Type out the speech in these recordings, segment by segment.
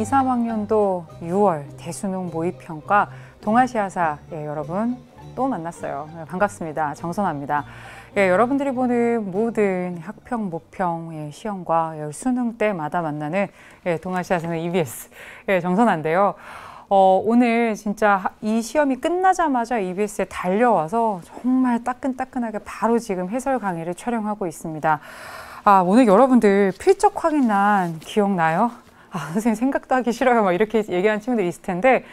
2 0 3 학년도 6월 대수능 모의평가 동아시아사 예, 여러분 또 만났어요. 네, 반갑습니다. 정선아입니다. 예, 여러분들이 보는 모든 학평, 모평, 예, 시험과 예, 수능 때마다 만나는 예, 동아시아사는 EBS 예, 정선아인데요. 어, 오늘 진짜 이 시험이 끝나자마자 EBS에 달려와서 정말 따끈따끈하게 바로 지금 해설 강의를 촬영하고 있습니다. 아, 오늘 여러분들 필적 확인란 기억나요? 아, 선생님 생각도 하기 싫어요. 막 이렇게 얘기하는 친구들이 있을 텐데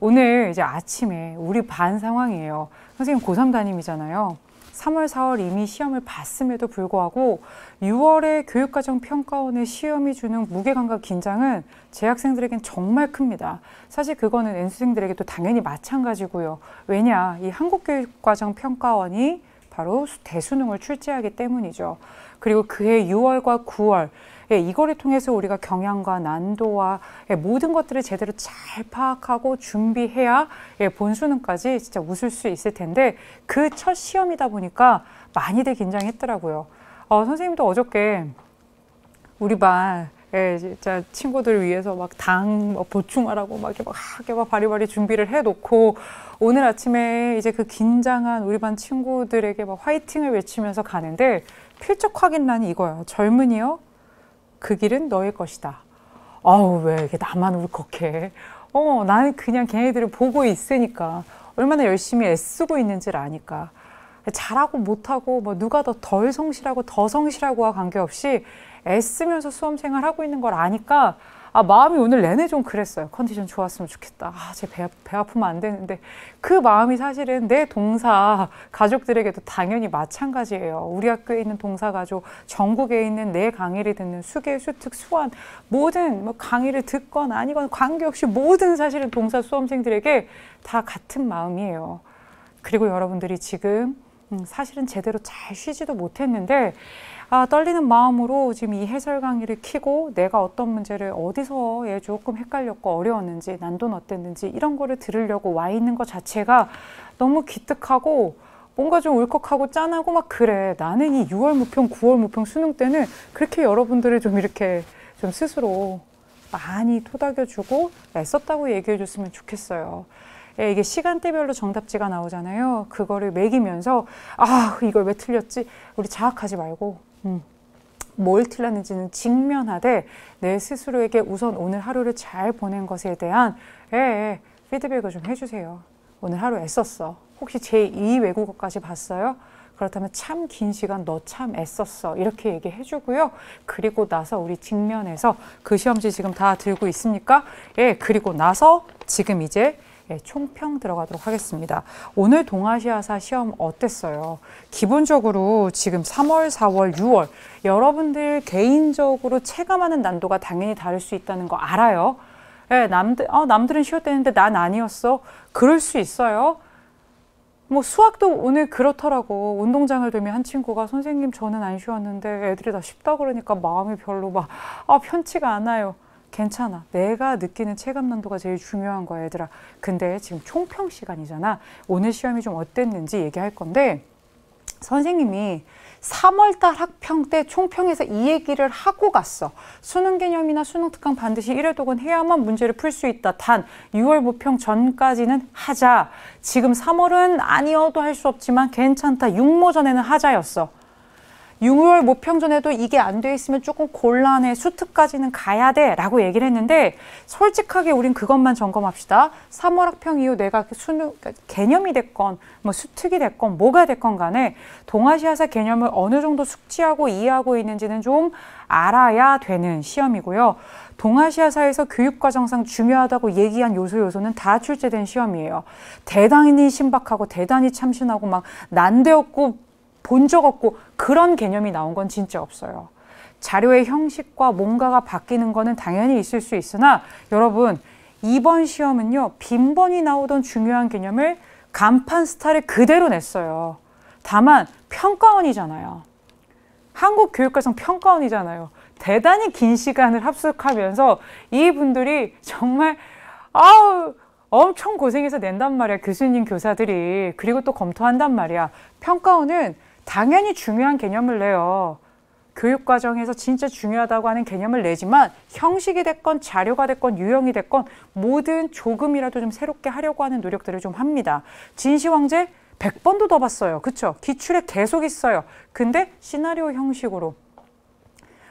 오늘 이제 아침에 우리 반 상황이에요. 선생님 고3 담임이잖아요. 3월, 4월 이미 시험을 봤음에도 불구하고 6월에 교육과정 평가원의 시험이 주는 무게감과 긴장은 재학생들에겐 정말 큽니다. 사실 그거는 N수생들에게도 당연히 마찬가지고요. 왜냐, 이 한국교육과정 평가원이 바로 대수능을 출제하기 때문이죠. 그리고 그해 6월과 9월 예, 이거를 통해서 우리가 경향과 난도와 예, 모든 것들을 제대로 잘 파악하고 준비해야 예, 본수능까지 진짜 웃을 수 있을 텐데 그 첫 시험이다 보니까 많이들 긴장했더라고요. 어, 선생님도 어저께 우리 반 예, 진짜 친구들 위해서 막당 보충하라고 막 이렇게 막, 하게막 바리바리 준비를 해놓고 오늘 아침에 이제 그 긴장한 우리 반 친구들에게 막 화이팅을 외치면서 가는데 필적 확인란이 이거예요. 젊은이요그 길은 너의 것이다. 아우, 왜 이게 나만 울컥해. 어, 나는 그냥 걔네들을 보고 있으니까 얼마나 열심히 애쓰고 있는지를 아니까. 잘하고 못하고 뭐 누가 더 덜 성실하고 더 성실하고와 관계없이 애쓰면서 수험 생활하고 있는 걸 아니까 아, 마음이 오늘 내내 좀 그랬어요. 컨디션 좋았으면 좋겠다. 아, 제배 배 아프면 안 되는데 그 마음이 사실은 내 동사 가족들에게도 당연히 마찬가지예요. 우리 학교에 있는 동사 가족, 전국에 있는 내 강의를 듣는 수계, 수특, 수완 모든 뭐 강의를 듣건 아니건 관계없이 모든 사실은 동사 수험생들에게 다 같은 마음이에요. 그리고 여러분들이 지금 음, 사실은 제대로 잘 쉬지도 못했는데 아, 떨리는 마음으로 지금 이 해설 강의를 키고 내가 어떤 문제를 어디서 예, 조금 헷갈렸고 어려웠는지 난도는 어땠는지 이런 거를 들으려고 와 있는 것 자체가 너무 기특하고 뭔가 좀 울컥하고 짠하고 막 그래. 나는 이 6월 무평, 9월 무평 수능 때는 그렇게 여러분들을 좀 이렇게 좀 스스로 많이 토닥여주고 애썼다고 얘기해줬으면 좋겠어요. 예, 이게 시간대별로 정답지가 나오잖아요. 그거를 매기면서 아 이걸 왜 틀렸지? 우리 자학하지 말고 음. 뭘 틀렸는지는 직면하되 내 스스로에게 우선 오늘 하루를 잘 보낸 것에 대한 예, 예 피드백을 좀 해주세요. 오늘 하루 애썼어. 혹시 제2 외국어까지 봤어요? 그렇다면 참 긴 시간 너 참 애썼어 이렇게 얘기해 주고요. 그리고 나서 우리 직면에서 그 시험지 지금 다 들고 있습니까? 예, 그리고 나서 지금 이제 예, 총평 들어가도록 하겠습니다. 오늘 동아시아사 시험 어땠어요? 기본적으로 지금 3월, 4월, 6월 여러분들 개인적으로 체감하는 난도가 당연히 다를 수 있다는 거 알아요. 예, 남들, 어, 남들은 쉬었대는데 난 아니었어. 그럴 수 있어요. 뭐 수학도 오늘 그렇더라고 운동장을 돌면한 친구가 선생님 저는 안 쉬었는데 애들이 다 쉽다 그러니까 마음이 별로 막아 편치가 않아요 괜찮아. 내가 느끼는 체감난도가 제일 중요한 거야, 얘들아. 근데 지금 총평 시간이잖아. 오늘 시험이 좀 어땠는지 얘기할 건데 선생님이 3월달 학평 때 총평에서 이 얘기를 하고 갔어. 수능 개념이나 수능 특강 반드시 1회독은 해야만 문제를 풀 수 있다. 단 6월 모평 전까지는 하자. 지금 3월은 아니어도 할 수 없지만 괜찮다. 6모 전에는 하자였어. 6월 모평전에도 이게 안 돼 있으면 조금 곤란해. 수트까지는 가야 돼. 라고 얘기를 했는데 솔직하게 우린 그것만 점검합시다. 3월 학평 이후 내가 수능, 그러니까 개념이 됐건 뭐 수특이 됐건 뭐가 됐건 간에 동아시아사 개념을 어느 정도 숙지하고 이해하고 있는지는 좀 알아야 되는 시험이고요. 동아시아사에서 교육과정상 중요하다고 얘기한 요소 요소는 다 출제된 시험이에요. 대단히 신박하고 대단히 참신하고 막 난데없고 본적 없고 그런 개념이 나온 건 진짜 없어요. 자료의 형식과 뭔가가 바뀌는 거는 당연히 있을 수 있으나 여러분 이번 시험은요 빈번히 나오던 중요한 개념을 간판 스타를 그대로 냈어요. 다만 평가원이잖아요. 한국 교육과정 평가원이잖아요. 대단히 긴 시간을 합숙하면서 이분들이 정말 아우 엄청 고생해서 낸단 말이야. 교수님, 교사들이. 그리고 또 검토한단 말이야. 평가원은 당연히 중요한 개념을 내요. 교육 과정에서 진짜 중요하다고 하는 개념을 내지만 형식이 됐건 자료가 됐건 유형이 됐건 모든 조금이라도 좀 새롭게 하려고 하는 노력들을 좀 합니다. 진시황제 100번도 더 봤어요. 그쵸? 기출에 계속 있어요. 근데 시나리오 형식으로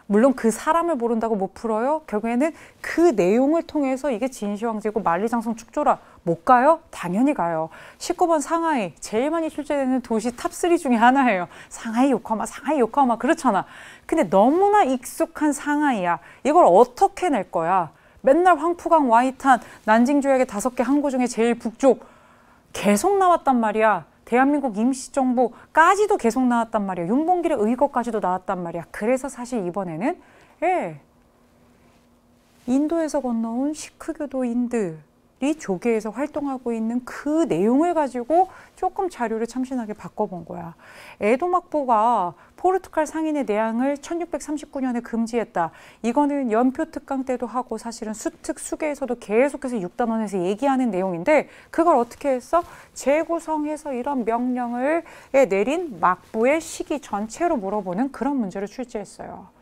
물론 그 사람을 모른다고 못 풀어요. 결국에는 그 내용을 통해서 이게 진시황제고 만리장성 축조라 못 가요? 당연히 가요. 19번 상하이 제일 많이 출제되는 도시 탑3 중에 하나예요. 상하이 요코하마, 상하이 요코하마 그렇잖아. 근데 너무나 익숙한 상하이야. 이걸 어떻게 낼 거야? 맨날 황푸강, 와이탄, 난징 조약의 다섯 개 항구 중에 제일 북쪽 계속 나왔단 말이야. 대한민국 임시정부까지도 계속 나왔단 말이야. 윤봉길의 의거까지도 나왔단 말이야. 그래서 사실 이번에는 예, 인도에서 건너온 시크교도인들 이 조계에서 활동하고 있는 그 내용을 가지고 조금 자료를 참신하게 바꿔본 거야. 에도막보가 포르투갈 상인의 내항을 1639년에 금지했다. 이거는 연표 특강 때도 하고 사실은 수특 수계에서도 계속해서 6단원에서 얘기하는 내용인데 그걸 어떻게 했어? 재구성해서 이런 명령을 내린 막부의 시기 전체로 물어보는 그런 문제를 출제했어요.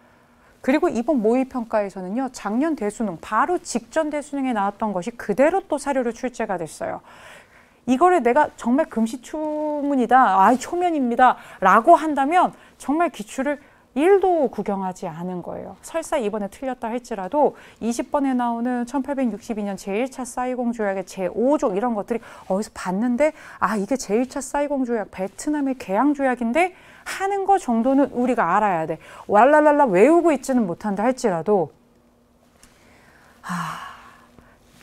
그리고 이번 모의평가에서는요, 작년 대수능, 바로 직전 대수능에 나왔던 것이 그대로 또 사료로 출제가 됐어요. 이거를 내가 정말 금시초문이다, 아, 초면입니다, 라고 한다면 정말 기출을 1도 구경하지 않은 거예요. 설사 이번에 틀렸다 할지라도 20번에 나오는 1862년 제1차 사이공 조약의 제5조 이런 것들이 어디서 봤는데 아 이게 제1차 사이공 조약 베트남의 개항 조약인데 하는 거 정도는 우리가 알아야 돼. 왈랄랄라 외우고 있지는 못한다 할지라도 아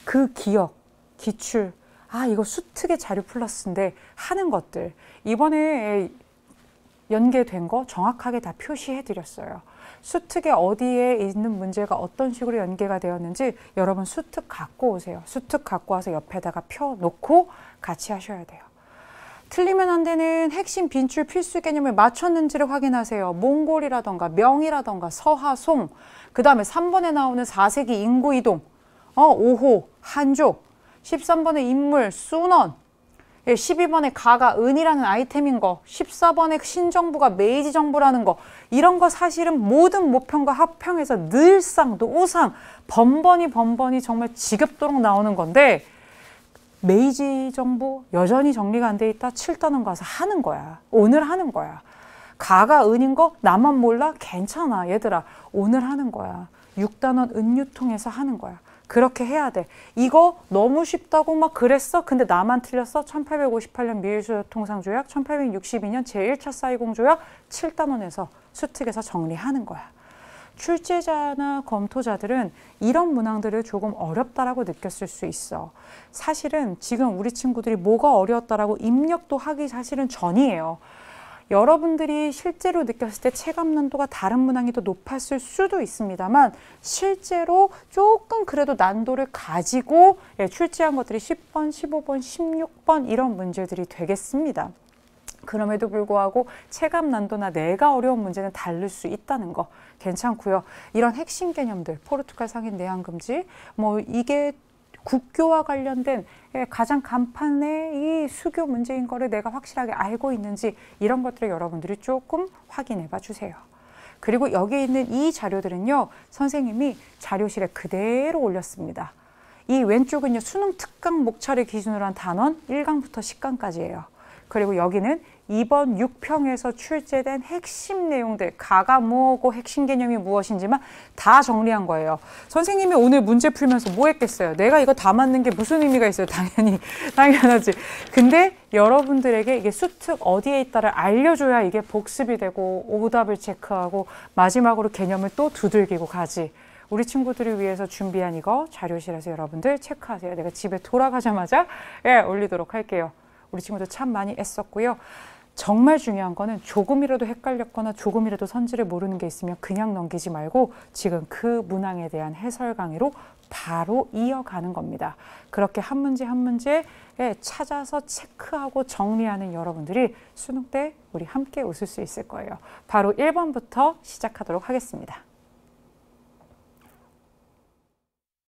그 기억, 기출, 아 이거 수특의 자료 플러스인데 하는 것들 이번에 연계된 거 정확하게 다 표시해 드렸어요. 수특에 어디에 있는 문제가 어떤 식으로 연계가 되었는지 여러분 수특 갖고 오세요. 수특 갖고 와서 옆에다가 펴 놓고 같이 하셔야 돼요. 틀리면 안 되는 핵심 빈출 필수 개념을 맞췄는지를 확인하세요. 몽골이라던가 명이라던가 서하송, 그 다음에 3번에 나오는 4세기 인구 이동, 어, 5호, 한족, 13번의 인물, 순원, 12번의 예, 가가 은이라는 아이템인 거, 14번의 신정부가 메이지 정부라는 거, 이런 거 사실은 모든 모평과 합평에서 늘상, 노상, 번번이 번번이 정말 지겹도록 나오는 건데, 메이지 정부 여전히 정리가 안 돼 있다. 7단원 가서 하는 거야. 오늘 하는 거야. 가가 은인 거 나만 몰라? 괜찮아. 얘들아. 오늘 하는 거야. 6단원 은유통에서 하는 거야. 그렇게 해야 돼. 이거 너무 쉽다고 막 그랬어? 근데 나만 틀렸어? 1858년 미일조약통상조약, 1862년 제1차 사이공조약 7단원에서 수특에서 정리하는 거야. 출제자나 검토자들은 이런 문항들을 조금 어렵다라고 느꼈을 수 있어. 사실은 지금 우리 친구들이 뭐가 어려웠다라고 입력도 하기 사실은 전이에요. 여러분들이 실제로 느꼈을 때 체감난도가 다른 문항이 더 높았을 수도 있습니다만 실제로 조금 그래도 난도를 가지고 예, 출제한 것들이 10번, 15번, 16번 이런 문제들이 되겠습니다. 그럼에도 불구하고 체감 난도나 내가 어려운 문제는 다를 수 있다는 거 괜찮고요. 이런 핵심 개념들, 포르투갈 상인 내한금지, 뭐 이게 국교와 관련된 예, 가장 간판의 이 수교 문제인 거를 내가 확실하게 알고 있는지 이런 것들을 여러분들이 조금 확인해 봐 주세요. 그리고 여기에 있는 이 자료들은요. 선생님이 자료실에 그대로 올렸습니다. 이 왼쪽은요. 수능 특강 목차를 기준으로 한 단원 1강부터 10강까지예요. 그리고 여기는 이번 6평에서 출제된 핵심 내용들, 가가 뭐고 핵심 개념이 무엇인지만 다 정리한 거예요. 선생님이 오늘 문제 풀면서 뭐 했겠어요? 내가 이거 다 맞는 게 무슨 의미가 있어요? 당연히, 당연하지. 근데 여러분들에게 이게 수특 어디에 있다를 알려줘야 이게 복습이 되고 오답을 체크하고 마지막으로 개념을 또 두들기고 가지. 우리 친구들을 위해서 준비한 이거 자료실에서 여러분들 체크하세요. 내가 집에 돌아가자마자 예, 올리도록 할게요. 우리 친구들 참 많이 애썼고요. 정말 중요한 거는 조금이라도 헷갈렸거나 조금이라도 선지를 모르는 게 있으면 그냥 넘기지 말고 지금 그 문항에 대한 해설 강의로 바로 이어가는 겁니다. 그렇게 한 문제 한 문제에 찾아서 체크하고 정리하는 여러분들이 수능 때 우리 함께 웃을 수 있을 거예요. 바로 1번부터 시작하도록 하겠습니다.